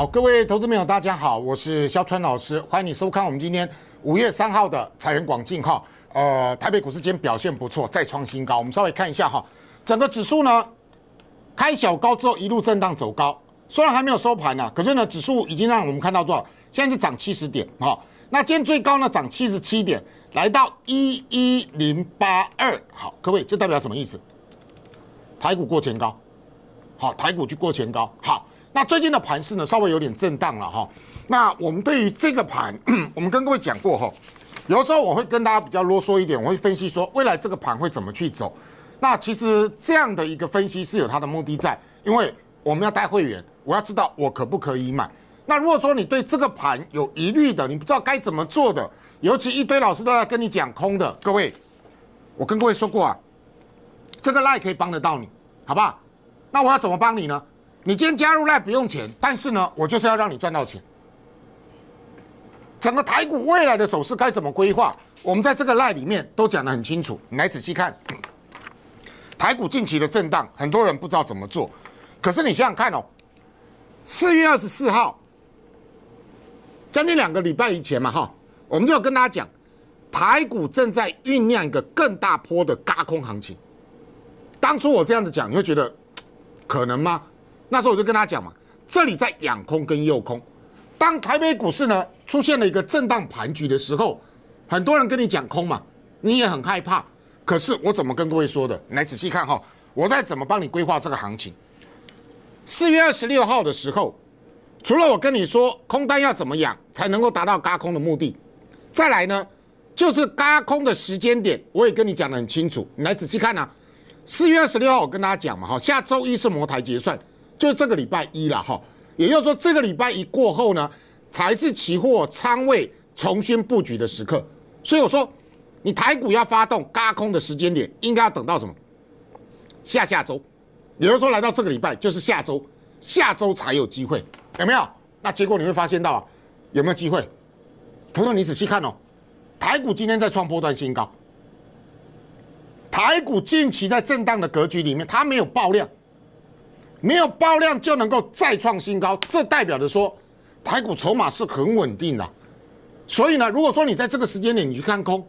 好，各位投资朋友，大家好，我是肖川老师，欢迎你收看我们今天五月三号的财源广进哈。呃，台北股市今天表现不错，再创新高。我们稍微看一下哈，整个指数呢开小高之后一路震荡走高，虽然还没有收盘呢，可是呢指数已经让我们看到多少？现在是涨七十点哈。那今天最高呢涨七十七点，来到一一零八二。好，各位，这代表什么意思？台股过前高，好，台股去过前高，好。那最近的盘势呢，稍微有点震荡了哈。那我们对于这个盘，我们跟各位讲过哈。有的时候我会跟大家比较啰嗦一点，我会分析说未来这个盘会怎么去走。那其实这样的一个分析是有它的目的在，因为我们要带会员，我要知道我可不可以买。那如果说你对这个盘有疑虑的，你不知道该怎么做的，尤其一堆老师都在跟你讲空的，各位，我跟各位说过啊，这个赖可以帮得到你，好不好？那我要怎么帮你呢？你今天加入赖不用钱，但是呢，我就是要让你赚到钱。整个台股未来的走势该怎么规划？我们在这个赖里面都讲的很清楚，你来仔细看。台股近期的震荡，很多人不知道怎么做，可是你想想看哦，四月二十四号，将近两个礼拜以前嘛，哈，我们就要跟大家讲，台股正在酝酿一个更大波的轧空行情。当初我这样子讲，你会觉得 可能吗？那时候我就跟他讲嘛，这里在养空跟诱空。当台北股市呢出现了一个震荡盘局的时候，很多人跟你讲空嘛，你也很害怕。可是我怎么跟各位说的？你来仔细看哈，我再怎么帮你规划这个行情。四月二十六号的时候，除了我跟你说空单要怎么养才能够达到嘎空的目的，再来呢，就是嘎空的时间点，我也跟你讲的很清楚。你来仔细看啊，四月二十六号我跟大家讲嘛，哈，下周一是摩台结算。就这个礼拜一了哈，也就是说这个礼拜一过后呢，才是期货仓位重新布局的时刻。所以我说，你台股要发动高空的时间点，应该要等到什么？下下周。也就是说，来到这个礼拜就是下周，下周才有机会，有没有？那结果你会发现到啊，有没有机会？彤彤，你仔细看哦，台股今天在创波段新高。台股近期在震荡的格局里面，它没有爆量。没有爆量就能够再创新高，这代表着说，台股筹码是很稳定的。所以呢，如果说你在这个时间点你去看空，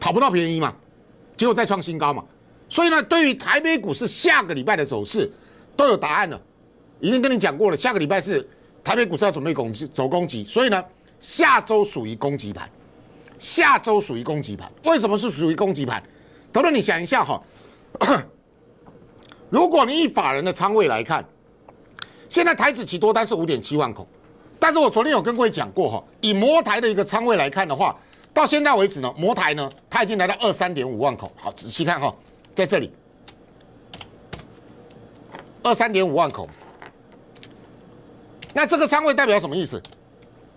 讨不到便宜嘛，结果再创新高嘛。所以呢，对于台北股市下个礼拜的走势都有答案了，已经跟你讲过了。下个礼拜是台北股市要准备攻，走攻击，所以呢，下周属于攻击盘，下周属于攻击盘。为什么是属于攻击盘？等等，你想一下哈。如果你以法人的仓位来看，现在台子期多单是五点七万口，但是我昨天有跟各位讲过哈，以摩台的一个仓位来看的话，到现在为止呢，摩台呢，它已经来到二三点五万口。好，仔细看哈，在这里，二三点五万口，那这个仓位代表什么意思？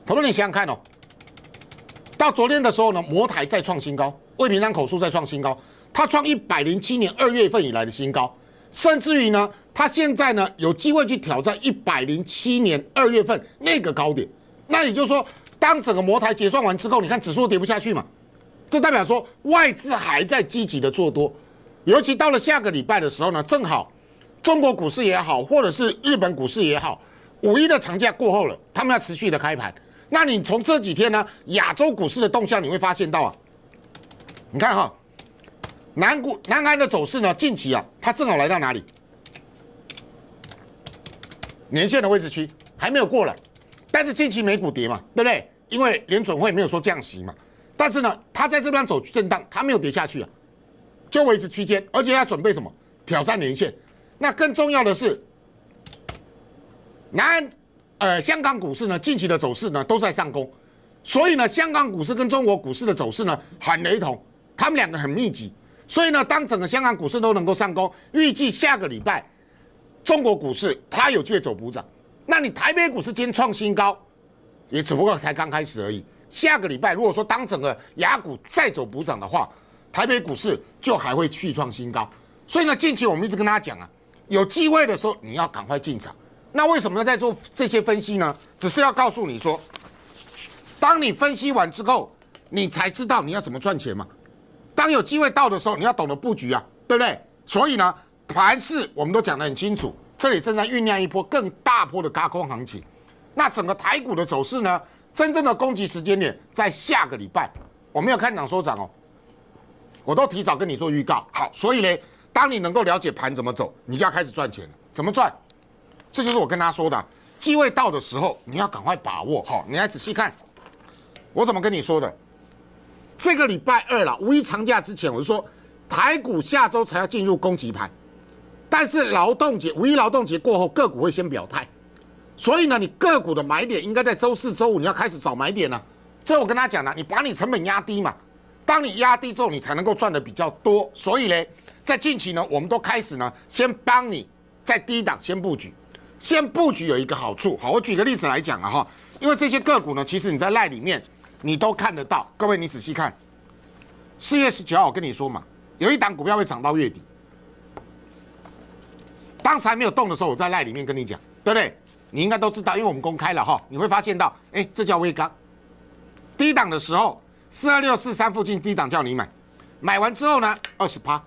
朋友们，你想想看哦，到昨天的时候呢，摩台再创新高，未平仓口数再创新高，它创一百零七年二月份以来的新高。甚至于呢，他现在呢有机会去挑战一百零七年二月份那个高点，那也就是说，当整个茅台结算完之后，你看指数跌不下去嘛？这代表说外资还在积极的做多，尤其到了下个礼拜的时候呢，正好中国股市也好，或者是日本股市也好，五一的长假过后了，他们要持续的开盘，那你从这几天呢亚洲股市的动向，你会发现到啊，你看哈。南股南安的走势呢？近期啊，它正好来到哪里？年线的位置区还没有过来，但是近期美股跌嘛，对不对？因为联准会没有说降息嘛。但是呢，它在这边走震荡，它没有跌下去啊，就维持区间。而且要准备什么？挑战年线。那更重要的是，南呃香港股市呢，近期的走势呢都在上攻，所以呢，香港股市跟中国股市的走势呢很雷同，他们两个很密集。所以呢，当整个香港股市都能够上攻，预计下个礼拜，中国股市它有借走补涨，那你台北股市今天创新高，也只不过才刚开始而已。下个礼拜如果说当整个雅股再走补涨的话，台北股市就还会去创新高。所以呢，近期我们一直跟大家讲啊，有机会的时候你要赶快进场。那为什么要在做这些分析呢？只是要告诉你说，当你分析完之后，你才知道你要怎么赚钱嘛。当有机会到的时候，你要懂得布局啊，对不对？所以呢，盘势我们都讲得很清楚，这里正在酝酿一波更大波的高空行情。那整个台股的走势呢，真正的攻击时间点在下个礼拜。我没有看涨说涨哦，我都提早跟你做预告。好，所以呢，当你能够了解盘怎么走，你就要开始赚钱了。怎么赚？这就是我跟他说的，机会到的时候，你要赶快把握。好，你来仔细看，我怎么跟你说的。这个礼拜二了，五一长假之前，我就说，台股下周才要进入攻击盘，但是劳动节，五一劳动节过后，个股会先表态，所以呢，你个股的买点应该在周四、周五，你要开始找买点了。所以，我跟他讲了，你把你成本压低嘛，当你压低之后，你才能够赚的比较多。所以呢，在近期呢，我们都开始呢，先帮你在低档先布局，先布局有一个好处，好，我举个例子来讲啊哈，因为这些个股呢，其实你在赖里面。你都看得到，各位，你仔细看。四月十九号，我跟你说嘛，有一档股票会涨到月底。当时还没有动的时候，我在赖里面跟你讲，对不对？你应该都知道，因为我们公开了哈，你会发现到，哎，这叫微刚。低档的时候，四二六四三附近低档叫你买，买完之后呢，二十八，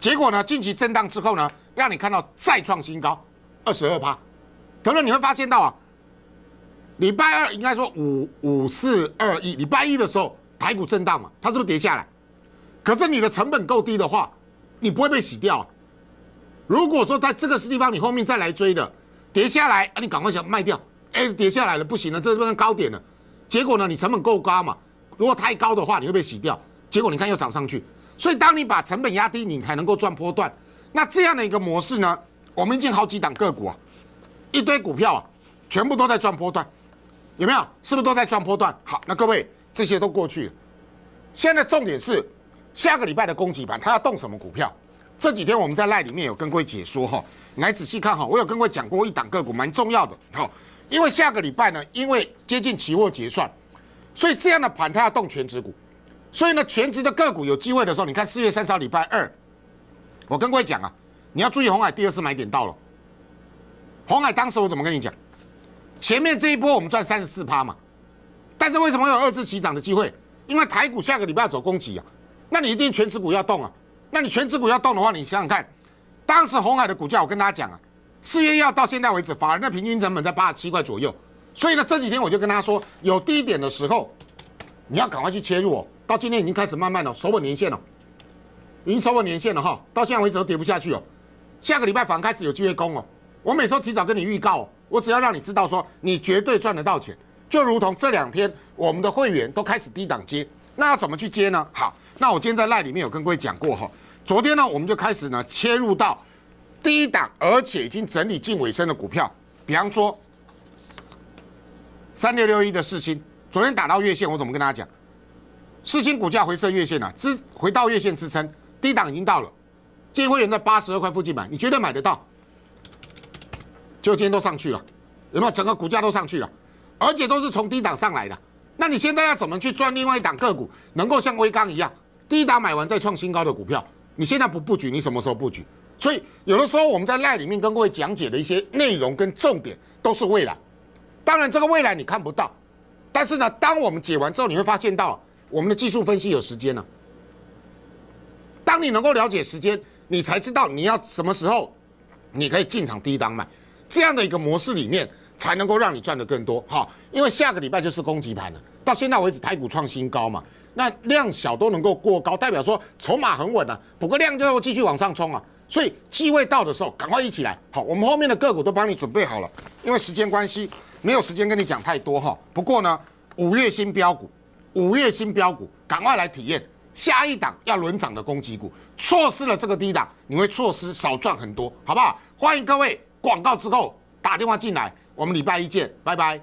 结果呢，近期震荡之后呢，让你看到再创新高，二十二趴。可能你会发现到啊。礼拜二应该说五五四二一，礼拜一的时候，台股震荡嘛，它是不是跌下来？可是你的成本够低的话，你不会被洗掉。如果说在这个地方你后面再来追的，跌下来啊，你赶快想卖掉，哎，跌下来了，不行了，这变成高点了。结果呢，你成本够高嘛？如果太高的话，你会被洗掉。结果你看又涨上去，所以当你把成本压低，你才能够赚波段。那这样的一个模式呢，我们已经好几档个股啊，一堆股票啊，全部都在赚波段。有没有？是不是都在转波段？好，那各位这些都过去了。现在重点是下个礼拜的攻击盘，它要动什么股票？这几天我们在赖里面有跟各位解说哈，来仔细看哈。我有跟各位讲过一档个股蛮重要的哈，因为下个礼拜呢，因为接近期货结算，所以这样的盘它要动全职股，所以呢全职的个股有机会的时候，你看四月三十号礼拜二，我跟各位讲啊，你要注意红海第二次买点到了。红海当时我怎么跟你讲？前面这一波我们赚三十四趴嘛，但是为什么有二次起涨的机会？因为台股下个礼拜要走攻击啊，那你一定全指股要动啊。那你全指股要动的话，你想想看，当时红海的股价，我跟大家讲啊，四月一号到现在为止，反而那平均成本在八十七块左右。所以呢，这几天我就跟大家说，有低点的时候，你要赶快去切入哦。到今天已经开始慢慢的守稳年限了，已经守稳年限了哈。到现在为止都跌不下去哦。下个礼拜反而开始有机会攻哦。我每收提早跟你预告。我只要让你知道，说你绝对赚得到钱，就如同这两天我们的会员都开始低档接，那要怎么去接呢？好，那我今天在赖里面有跟各位讲过哈。昨天呢，我们就开始呢切入到低档，而且已经整理近尾声的股票，比方说三六六一的四星，昨天打到月线，我怎么跟大家讲？四星股价回撤月线了，支回到月线支撑，低档已经到了，接会员在八十二块附近买，你绝对买得到。就今天都上去了，有没有？整个股价都上去了，而且都是从低档上来的。那你现在要怎么去赚？另外一档个股能够像威刚一样，低档买完再创新高的股票，你现在不布局，你什么时候布局？所以有的时候我们在赖里面跟各位讲解的一些内容跟重点都是未来。当然这个未来你看不到，但是呢，当我们解完之后，你会发现到我们的技术分析有时间了。当你能够了解时间，你才知道你要什么时候你可以进场低档买。这样的一个模式里面才能够让你赚得更多，哈。因为下个礼拜就是攻击盘了。到现在为止，台股创新高嘛，那量小都能够过高，代表说筹码很稳啊。不过量就要继续往上冲啊，所以机会到的时候赶快一起来，好，我们后面的个股都帮你准备好了。因为时间关系，没有时间跟你讲太多哈。不过呢，五月新标股，五月新标股，赶快来体验下一档要轮涨的攻击股，错失了这个低档，你会错失少赚很多，好不好？欢迎各位。广告之后打电话进来，我们礼拜一见，拜拜。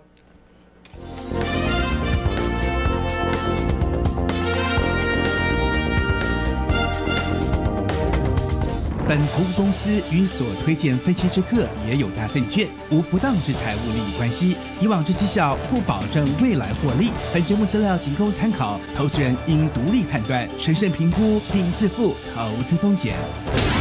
本服资公司与所推荐分期之客也有大证券无不当之财务利益关系，以往之绩效不保证未来获利。本节目资料仅供参考，投资人应独立判断、审慎评估并自负投资风险。